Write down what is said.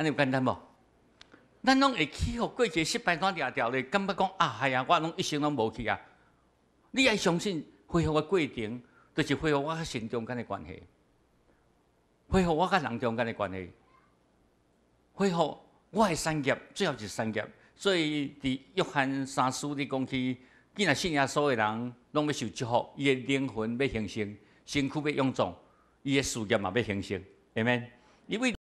安尼简单无？咱拢会起，负过个失败单掠掉咧？感觉讲啊，系啊，我拢一生拢无去啊！你要相信，恢复个过程，就是恢复我甲神中间的关系，恢复我甲人中间的关系，恢复我的产业，最后是产业。所以，伫约翰三书的讲起，竟然信耶所有人，拢要受祝福，伊的灵魂要兴盛，身躯要勇壮，伊的事业嘛要兴盛，明白？因为